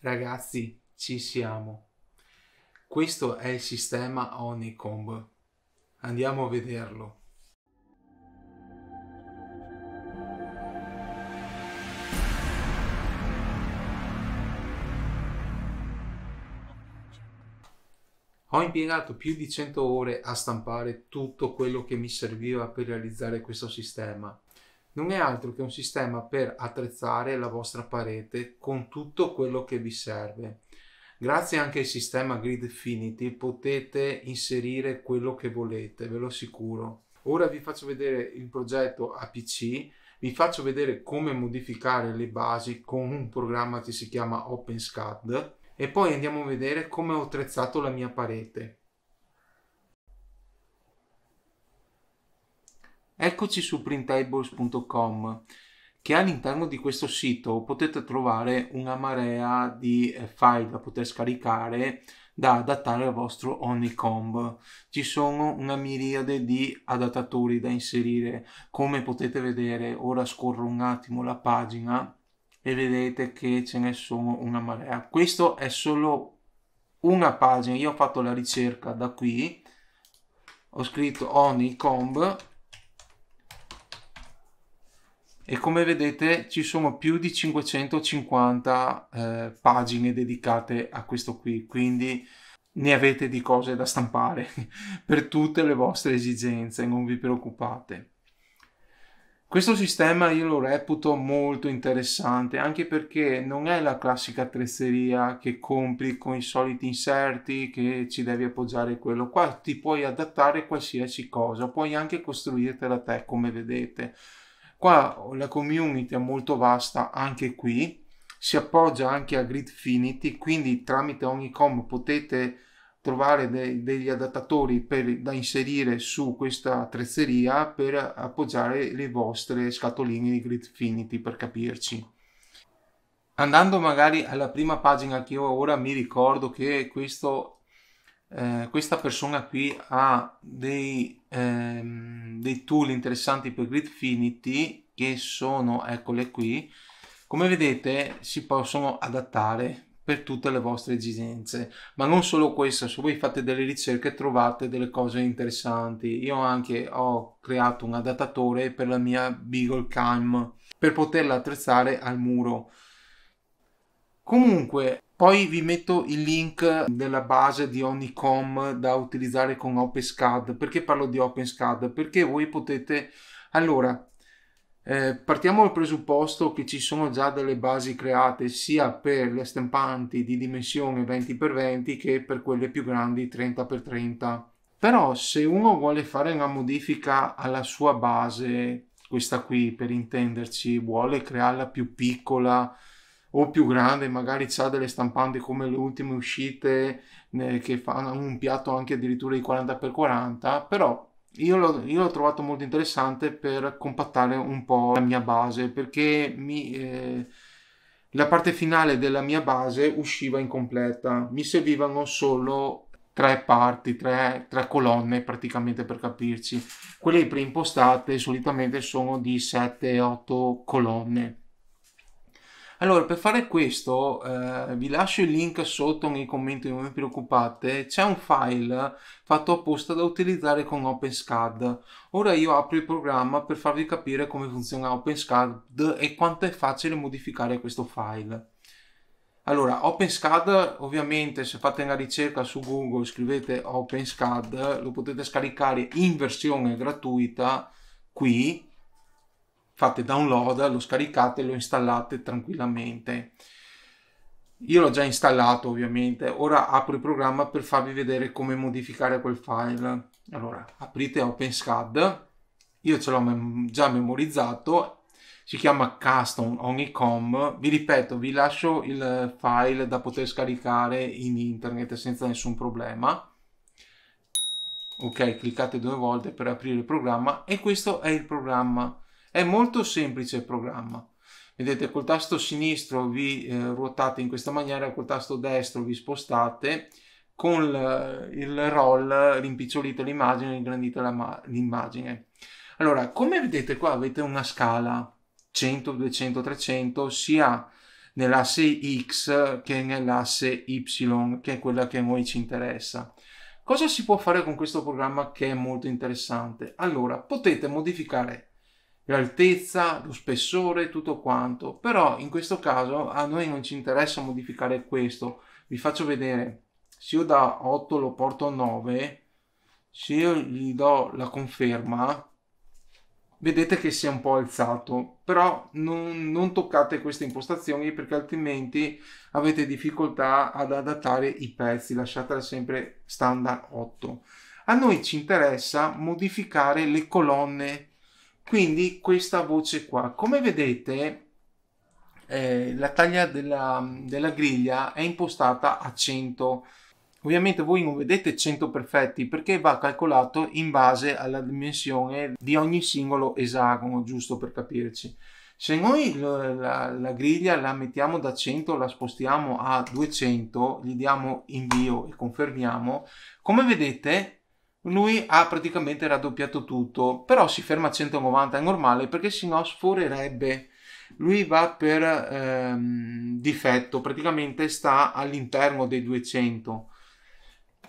Ragazzi, ci siamo. Questo è il sistema Honeycomb. Andiamo a vederlo. Ho impiegato più di 100 ore a stampare tutto quello che mi serviva per realizzare questo sistema non è altro che un sistema per attrezzare la vostra parete con tutto quello che vi serve. Grazie anche al sistema Gridfinity potete inserire quello che volete, ve lo assicuro. Ora vi faccio vedere il progetto a PC, vi faccio vedere come modificare le basi con un programma che si chiama OpenSCAD e poi andiamo a vedere come ho attrezzato la mia parete. Eccoci su printables.com che all'interno di questo sito potete trovare una marea di eh, file da poter scaricare da adattare al vostro Honeycomb. Ci sono una miriade di adattatori da inserire. Come potete vedere, ora scorro un attimo la pagina e vedete che ce ne sono una marea. Questo è solo una pagina. Io ho fatto la ricerca da qui, ho scritto Honeycomb e come vedete ci sono più di 550 eh, pagine dedicate a questo qui, quindi ne avete di cose da stampare per tutte le vostre esigenze, non vi preoccupate. Questo sistema io lo reputo molto interessante anche perché non è la classica attrezzeria che compri con i soliti inserti che ci devi appoggiare quello. Qua ti puoi adattare qualsiasi cosa, puoi anche costruirtela te come vedete. Qua la community è molto vasta anche qui, si appoggia anche a Gridfinity, quindi tramite ogni com potete trovare de degli adattatori per, da inserire su questa attrezzeria per appoggiare le vostre scatoline di Gridfinity per capirci. Andando magari alla prima pagina che io ora mi ricordo che questo eh, questa persona qui ha dei, ehm, dei tool interessanti per Gridfinity che sono, eccole qui, come vedete si possono adattare per tutte le vostre esigenze, ma non solo questo, se voi fate delle ricerche trovate delle cose interessanti. Io anche ho creato un adattatore per la mia Beagle Cam per poterla attrezzare al muro. Comunque, poi vi metto il link della base di Honeycomb da utilizzare con OpenSCAD. Perché parlo di OpenSCAD? Perché voi potete... Allora, eh, partiamo dal presupposto che ci sono già delle basi create sia per le stampanti di dimensione 20x20 che per quelle più grandi 30x30. Però se uno vuole fare una modifica alla sua base, questa qui per intenderci, vuole crearla più piccola, o più grande, magari ha delle stampanti come le ultime uscite eh, che fanno un piatto anche addirittura di 40x40, però io l'ho, io l'ho, trovato molto interessante per compattare un po' la mia base perché mi, eh, la parte finale della mia base usciva incompleta, mi servivano solo tre parti, tre, tre colonne praticamente per capirci. Quelle preimpostate solitamente sono di 7-8 colonne allora, per fare questo, eh, vi lascio il link sotto nei commenti, non vi preoccupate, c'è un file fatto apposta da utilizzare con OpenSCAD. Ora io apro il programma per farvi capire come funziona OpenSCAD e quanto è facile modificare questo file. Allora, OpenSCAD, ovviamente se fate una ricerca su Google, scrivete OpenSCAD, lo potete scaricare in versione gratuita qui fate download, lo scaricate e lo installate tranquillamente. Io l'ho già installato ovviamente, ora apro il programma per farvi vedere come modificare quel file. Allora, aprite OpenSCAD, io ce l'ho mem già memorizzato, si chiama Custom Honeycomb, vi ripeto, vi lascio il file da poter scaricare in internet senza nessun problema. Ok, cliccate due volte per aprire il programma e questo è il programma. È molto semplice il programma. Vedete, col tasto sinistro vi eh, ruotate in questa maniera, col tasto destro vi spostate, con il roll rimpicciolite l'immagine, ingrandite l'immagine. Allora, come vedete qua avete una scala 100, 200, 300, sia nell'asse X che nell'asse Y, che è quella che a noi ci interessa. Cosa si può fare con questo programma che è molto interessante? Allora, potete modificare l'altezza, lo spessore, tutto quanto. Però in questo caso a noi non ci interessa modificare questo. Vi faccio vedere, se io da 8 lo porto a 9, se io gli do la conferma, vedete che si è un po' alzato. Però non, non toccate queste impostazioni perché altrimenti avete difficoltà ad adattare i pezzi, lasciatela sempre standard 8. A noi ci interessa modificare le colonne quindi questa voce qua come vedete eh, la taglia della, della griglia è impostata a 100 Ovviamente voi non vedete 100 perfetti perché va calcolato in base alla dimensione di ogni singolo esagono, giusto per capirci. Se noi la, la, la, griglia la mettiamo da 100, la spostiamo a 200, gli diamo invio e confermiamo, come vedete lui ha praticamente raddoppiato tutto, però si ferma a 190, è normale perché sennò sforerebbe. Lui va per ehm, difetto, praticamente sta all'interno dei 200.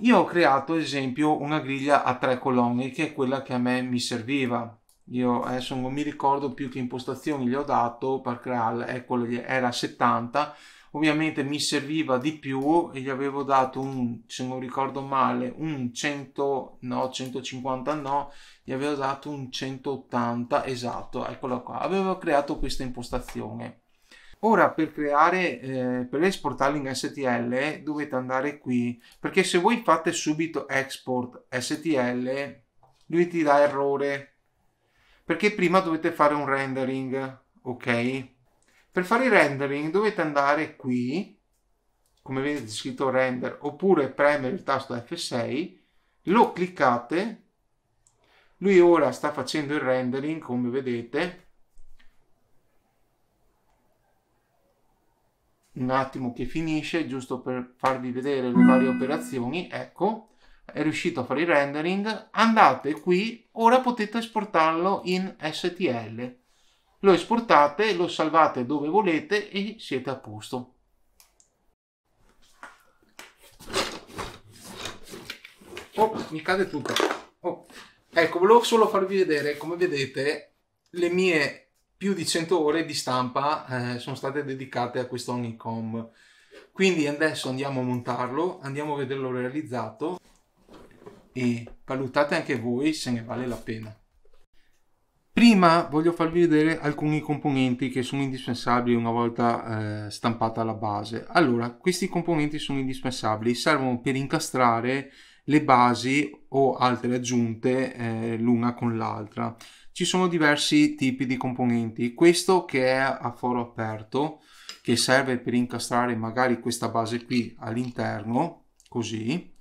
Io ho creato, ad esempio, una griglia a tre colonne, che è quella che a me mi serviva. Io adesso non mi ricordo più che impostazioni gli ho dato per crearla, ecco, era 70 ovviamente mi serviva di più e gli avevo dato un se non ricordo male un 100 no 150 no gli avevo dato un 180 esatto eccolo qua avevo creato questa impostazione Ora per creare, eh, per esportarlo in STL dovete andare qui perché se voi fate subito export STL lui ti dà errore perché prima dovete fare un rendering, ok? Per fare il rendering dovete andare qui, come vedete scritto render, oppure premere il tasto F6, lo cliccate, lui ora sta facendo il rendering come vedete, un attimo che finisce, giusto per farvi vedere le varie operazioni, ecco, è riuscito a fare il rendering, andate qui, ora potete esportarlo in STL lo esportate, lo salvate dove volete e siete a posto. Oh, mi cade tutto. Oh. Ecco, volevo solo farvi vedere, come vedete, le mie più di 100 ore di stampa eh, sono state dedicate a questo Honeycomb. Quindi adesso andiamo a montarlo, andiamo a vederlo realizzato e valutate anche voi se ne vale la pena. Prima voglio farvi vedere alcuni componenti che sono indispensabili una volta eh, stampata la base. Allora, questi componenti sono indispensabili, servono per incastrare le basi o altre aggiunte eh, l'una con l'altra. Ci sono diversi tipi di componenti. Questo che è a foro aperto, che serve per incastrare magari questa base qui all'interno, così.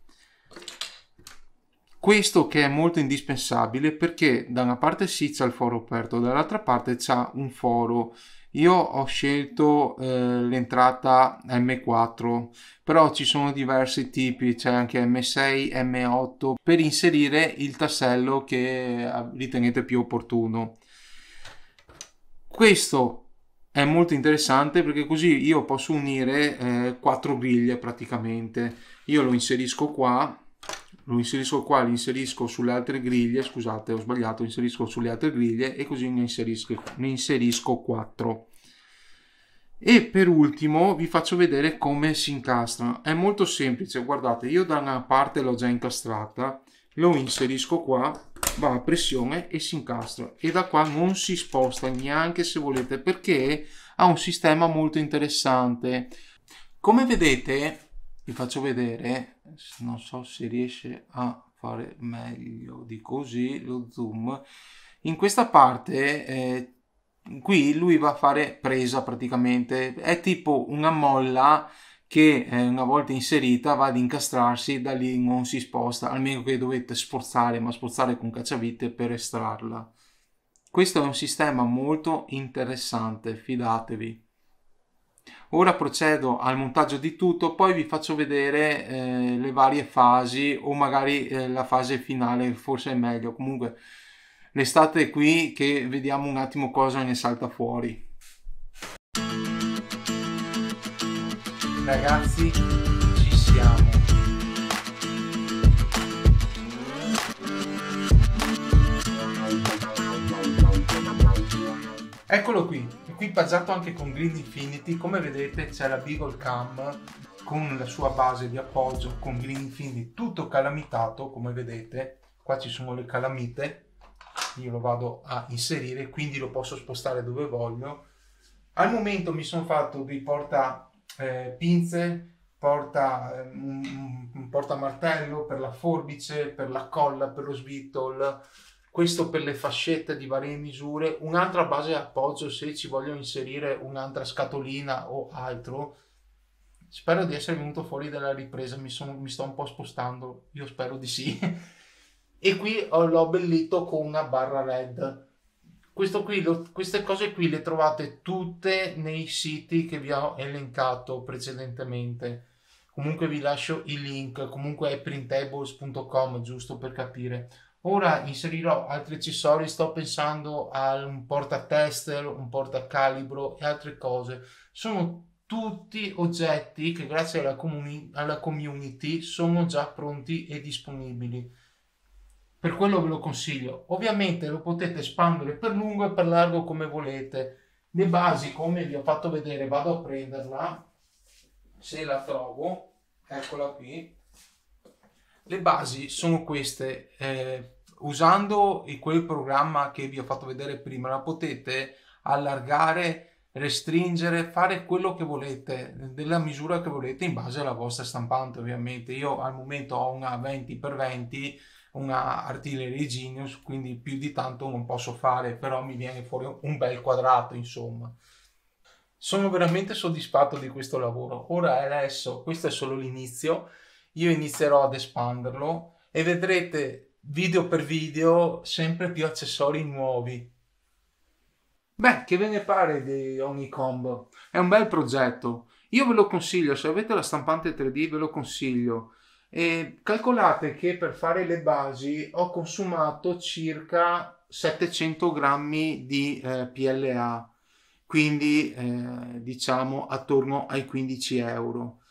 Questo che è molto indispensabile perché da una parte sì c'è il foro aperto, dall'altra parte c'è un foro. Io ho scelto eh, l'entrata M4, però ci sono diversi tipi, c'è anche M6, M8 per inserire il tassello che eh, ritenete più opportuno. Questo è molto interessante perché così io posso unire eh, quattro griglie praticamente. Io lo inserisco qua lo inserisco qua, lo inserisco sulle altre griglie, scusate ho sbagliato, lo inserisco sulle altre griglie e così ne inserisco, ne inserisco 4. E per ultimo vi faccio vedere come si incastra. È molto semplice, guardate, io da una parte l'ho già incastrata, lo inserisco qua, va a pressione e si incastra. E da qua non si sposta neanche se volete perché ha un sistema molto interessante. Come vedete, vi faccio vedere, non so se riesce a fare meglio di così lo zoom in questa parte eh, qui lui va a fare presa praticamente è tipo una molla che eh, una volta inserita va ad incastrarsi da lì non si sposta almeno che dovete sforzare ma sforzare con cacciavite per estrarla questo è un sistema molto interessante fidatevi Ora procedo al montaggio di tutto, poi vi faccio vedere eh, le varie fasi o magari eh, la fase finale, forse è meglio. Comunque l'estate è qui che vediamo un attimo cosa ne salta fuori. Ragazzi, ci siamo. Eccolo qui, equipaggiato anche con Green Infinity, come vedete c'è la Beagle Cam con la sua base di appoggio con Green Infinity tutto calamitato, come vedete, qua ci sono le calamite, io lo vado a inserire, quindi lo posso spostare dove voglio. Al momento mi sono fatto dei porta eh, pinze, porta, un, mm, un mm, mm, porta martello per la forbice, per la colla, per lo sbeetle, questo per le fascette di varie misure, un'altra base appoggio se ci voglio inserire un'altra scatolina o altro. Spero di essere venuto fuori dalla ripresa, mi, sono, mi sto un po' spostando, io spero di sì. e qui l'ho abbellito con una barra red. Qui, lo, queste cose qui le trovate tutte nei siti che vi ho elencato precedentemente. Comunque vi lascio i link, comunque è printables.com giusto per capire Ora inserirò altri accessori, sto pensando a un portatester, un portacalibro e altre cose. Sono tutti oggetti che grazie alla, comuni- alla community sono già pronti e disponibili. Per quello ve lo consiglio. Ovviamente lo potete espandere per lungo e per largo come volete. Le basi, come vi ho fatto vedere, vado a prenderla. Se la trovo, eccola qui le basi sono queste. Eh, usando quel programma che vi ho fatto vedere prima, la potete allargare, restringere, fare quello che volete, della misura che volete in base alla vostra stampante ovviamente. Io al momento ho una 20x20, una artillery genius, quindi più di tanto non posso fare, però mi viene fuori un bel quadrato insomma. Sono veramente soddisfatto di questo lavoro. Ora adesso, questo è solo l'inizio, io inizierò ad espanderlo e vedrete video per video sempre più accessori nuovi. Beh, che ve ne pare di ogni combo? È un bel progetto. Io ve lo consiglio, se avete la stampante 3D ve lo consiglio. E calcolate che per fare le basi ho consumato circa 700 grammi di eh, PLA, quindi eh, diciamo attorno ai 15 euro.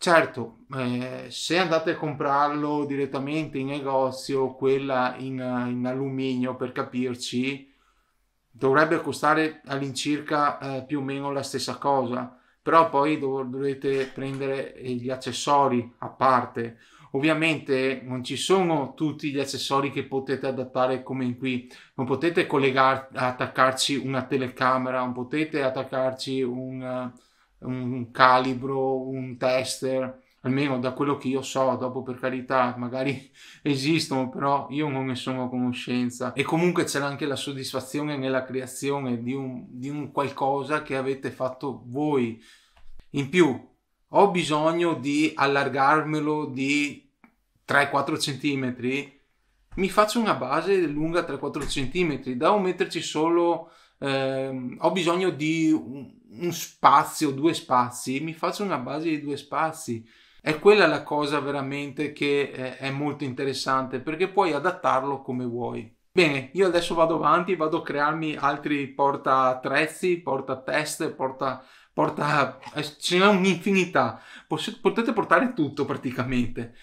Certo, eh, se andate a comprarlo direttamente in negozio, quella in, in alluminio per capirci, dovrebbe costare all'incirca eh, più o meno la stessa cosa, però poi dov- dovete prendere eh, gli accessori a parte. Ovviamente non ci sono tutti gli accessori che potete adattare come in qui, non potete collegar- attaccarci una telecamera, non potete attaccarci un un calibro, un tester, almeno da quello che io so, dopo per carità magari esistono, però io non ne sono a conoscenza e comunque c'era anche la soddisfazione nella creazione di un, di un qualcosa che avete fatto voi. In più, ho bisogno di allargarmelo di 3-4 cm, mi faccio una base lunga 3-4 cm, da un metterci solo eh, ho bisogno di un, un spazio, due spazi, mi faccio una base di due spazi. È quella la cosa veramente che è, è molto interessante perché puoi adattarlo come vuoi. Bene, io adesso vado avanti, vado a crearmi altri porta attrezzi, porta test, porta porta eh, ce n'è un'infinità potete portare tutto praticamente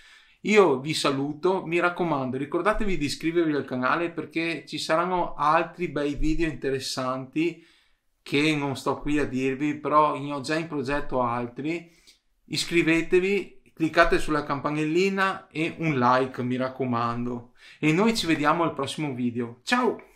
io vi saluto, mi raccomando ricordatevi di iscrivervi al canale perché ci saranno altri bei video interessanti che non sto qui a dirvi, però ne ho già in progetto altri. Iscrivetevi, cliccate sulla campanellina e un like mi raccomando. E noi ci vediamo al prossimo video. Ciao!